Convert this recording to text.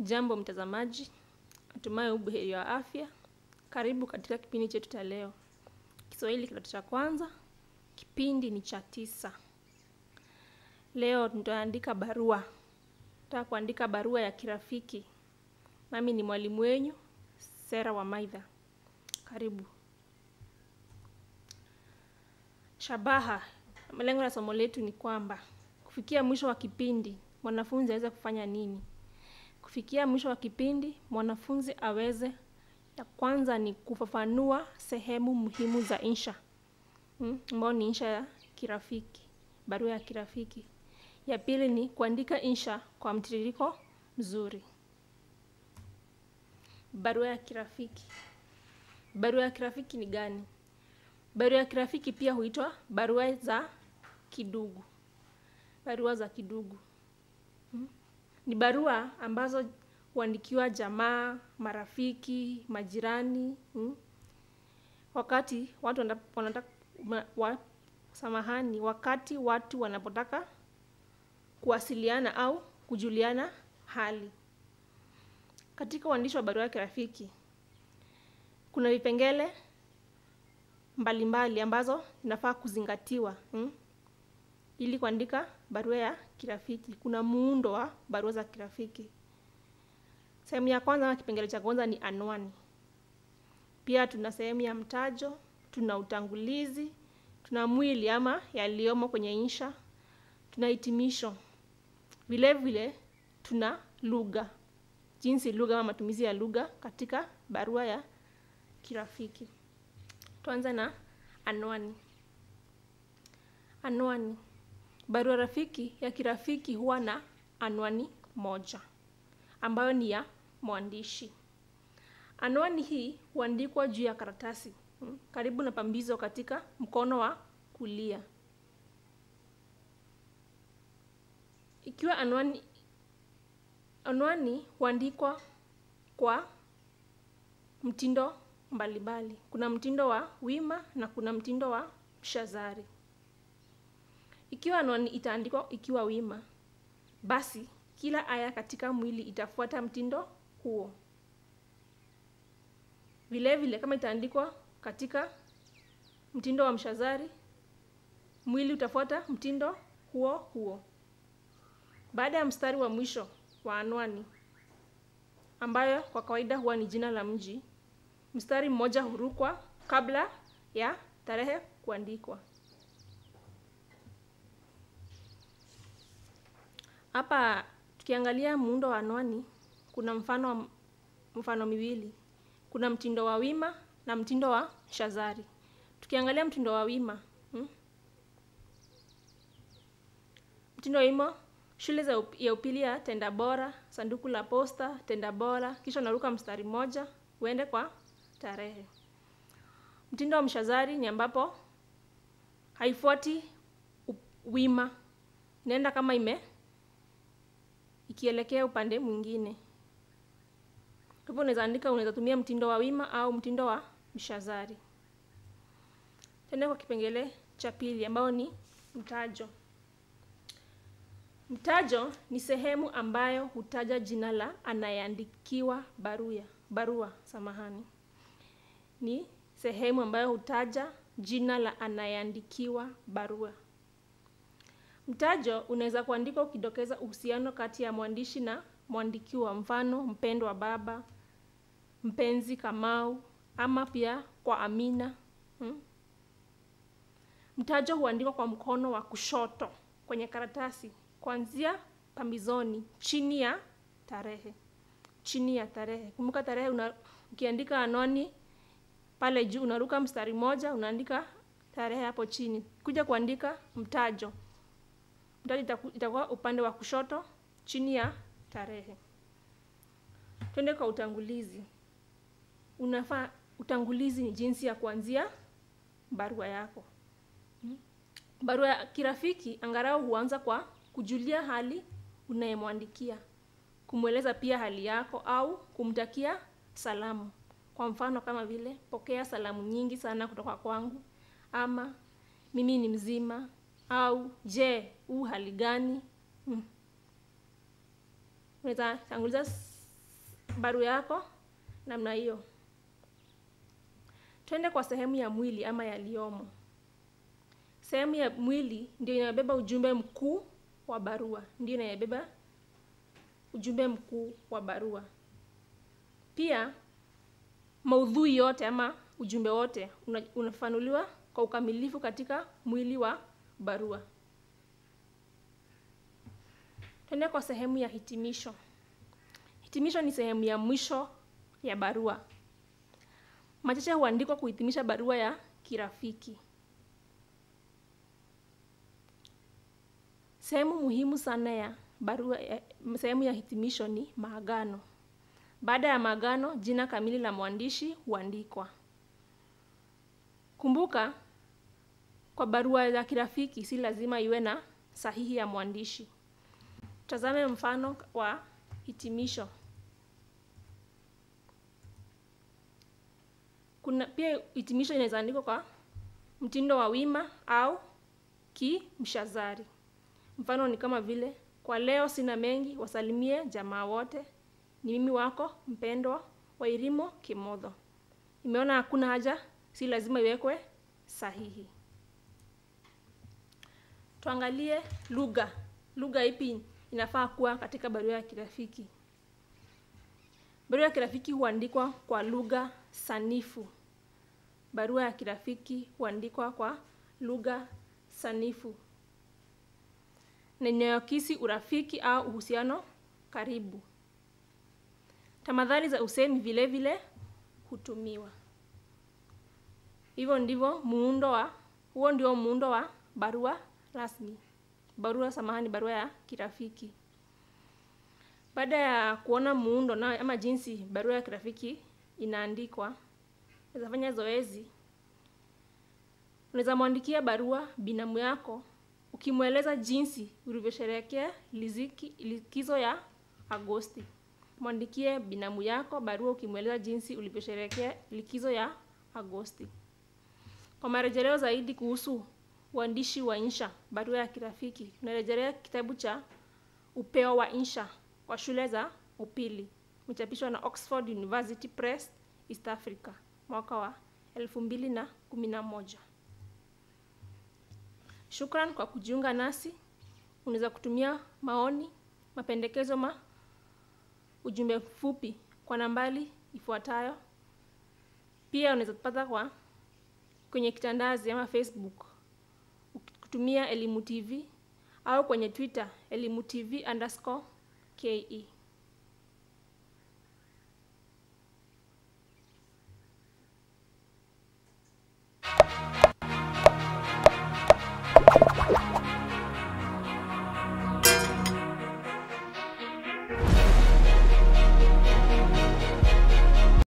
Jambo mtazamaji, natumai ubuheri wa afya. Karibu katika kipindi chetu cha leo, Kiswahili kidato cha kwanza. Kipindi ni cha tisa. Leo tutaandika barua, tutaka kuandika barua ya kirafiki. Nami ni mwalimu wenyu Sera Wamaidha. Karibu. Shabaha, malengo ya somo letu ni kwamba kufikia mwisho wa kipindi mwanafunzi aweze kufanya nini? Kufikia mwisho wa kipindi, mwanafunzi aweze ya kwanza ni kufafanua sehemu muhimu za insha hmm, ambayo hmm, ni insha ya kirafiki, barua ya kirafiki. Ya pili ni kuandika insha kwa mtiririko mzuri. Barua ya kirafiki. Barua ya kirafiki ni gani? Barua ya kirafiki pia huitwa barua za kidugu, barua za kidugu hmm. Ni barua ambazo huandikiwa jamaa, marafiki, majirani hmm? Wakati watu wanataka wa, samahani, wakati watu wanapotaka kuwasiliana au kujuliana hali. Katika uandishi wa barua ya kirafiki kuna vipengele mbalimbali ambazo inafaa kuzingatiwa hmm? ili kuandika barua ya kirafiki. Kuna muundo wa barua za kirafiki. Sehemu ya kwanza, kipengele cha kwanza ni anwani. Pia tuna sehemu ya mtajo, tuna utangulizi, tuna mwili ama yaliyomo kwenye insha, tuna hitimisho. Vile vile tuna lugha, jinsi lugha ama matumizi ya lugha katika barua ya kirafiki. Tuanze na anwani. Anwani. Barua rafiki ya kirafiki huwa na anwani moja ambayo ni ya mwandishi. Anwani hii huandikwa juu ya karatasi mm, karibu na pambizo katika mkono wa kulia. Ikiwa anwani anwani huandikwa kwa mtindo mbalimbali. Kuna mtindo wa wima na kuna mtindo wa shazari. Ikiwa non itaandikwa ikiwa wima, basi kila aya katika mwili itafuata mtindo huo. Vile vile kama itaandikwa katika mtindo wa mshazari, mwili utafuata mtindo huo huo. Baada ya mstari wa mwisho wa anwani ambayo kwa kawaida huwa ni jina la mji, mstari mmoja hurukwa kabla ya tarehe kuandikwa. Hapa tukiangalia muundo wa anwani, kuna mfano mfano miwili. Kuna mtindo wa wima na mtindo wa shazari. Tukiangalia mtindo wa wima hmm? Mtindo wa wima, shule za up, ya upili ya tenda bora, sanduku la posta, tenda bora, kisha unaruka mstari mmoja uende kwa tarehe. Mtindo wa mshazari ni ambapo haifuati wima, inaenda kama ime ikielekea upande mwingine. Hapo unaweza andika, unaweza tumia mtindo wa wima au mtindo wa mshazari. Tende kwa kipengele cha pili ambao ni mtajo. Mtajo ni sehemu ambayo hutaja jina la anayeandikiwa barua, barua samahani. Ni sehemu ambayo hutaja jina la anayeandikiwa barua. Mtajo unaweza kuandikwa ukidokeza uhusiano kati ya mwandishi na mwandikiwa, mfano mpendwa baba, mpenzi Kamau, ama pia kwa Amina hmm? Mtajo huandikwa kwa mkono wa kushoto kwenye karatasi kuanzia pambizoni chini ya tarehe, chini ya tarehe. Kumbuka tarehe una, ukiandika anwani pale juu unaruka mstari moja, unaandika tarehe hapo chini, kuja kuandika mtajo dot itakuwa upande wa kushoto chini ya tarehe. Twende kwa utangulizi. Unafaa utangulizi ni jinsi ya kuanzia barua yako. Hmm? Barua ya kirafiki angalau huanza kwa kujulia hali unayemwandikia, kumweleza pia hali yako au kumtakia salamu. Kwa mfano kama vile pokea salamu nyingi sana kutoka kwangu, ama mimi ni mzima, au je u hali gani mm. unaweza tanguliza barua yako namna hiyo twende kwa sehemu ya mwili ama yaliyomo sehemu ya mwili ndio inayobeba ujumbe mkuu wa barua ndio inayobeba ujumbe mkuu wa barua pia maudhui yote ama ujumbe wote unafanuliwa kwa ukamilifu katika mwili wa barua. Tuende kwa sehemu ya hitimisho. Hitimisho ni sehemu ya mwisho ya barua. Machache huandikwa kuhitimisha barua ya kirafiki. Sehemu muhimu sana ya barua ya, sehemu ya hitimisho ni maagano. Baada ya maagano, jina kamili la mwandishi huandikwa. Kumbuka, kwa barua za kirafiki, si lazima iwe na sahihi ya mwandishi. Tazame mfano wa hitimisho. Kuna pia hitimisho inaweza andikwa kwa mtindo wa wima au kimshazari. Mfano ni kama vile kwa leo sina mengi, wasalimie jamaa wote. Ni mimi wako mpendwa Wairimu kimodho imeona hakuna haja, si lazima iwekwe sahihi tuangalie lugha, lugha ipi inafaa kuwa katika barua ya kirafiki. Barua ya kirafiki huandikwa kwa lugha sanifu. Barua ya kirafiki huandikwa kwa lugha sanifu na urafiki au uhusiano karibu. Tamadhari za usemi vile vile hutumiwa. Hivyo ndivyo muundo wa huo ndio muundo wa barua rasmi, barua samahani, barua ya kirafiki. Baada ya kuona muundo na ama jinsi barua ya kirafiki inaandikwa, unaweza fanya zoezi. Unaweza mwandikia barua binamu yako ukimweleza jinsi ulivyosherehekea likizo ya Agosti. Mwandikie binamu yako barua ukimweleza jinsi ulivyosherehekea likizo ya Agosti. Kwa marejeleo zaidi kuhusu uandishi wa insha, barua ya kirafiki. Tunarejelea kitabu cha Upeo wa Insha kwa shule za upili, umechapishwa na Oxford University Press, East Africa mwaka wa 2011. Shukran kwa kujiunga nasi. Unaweza kutumia maoni, mapendekezo, ma ujumbe mfupi kwa nambari ifuatayo. Pia unaweza kupata kwa kwenye kitandazi ama Facebook kutumia Elimu TV au kwenye Twitter elimu ke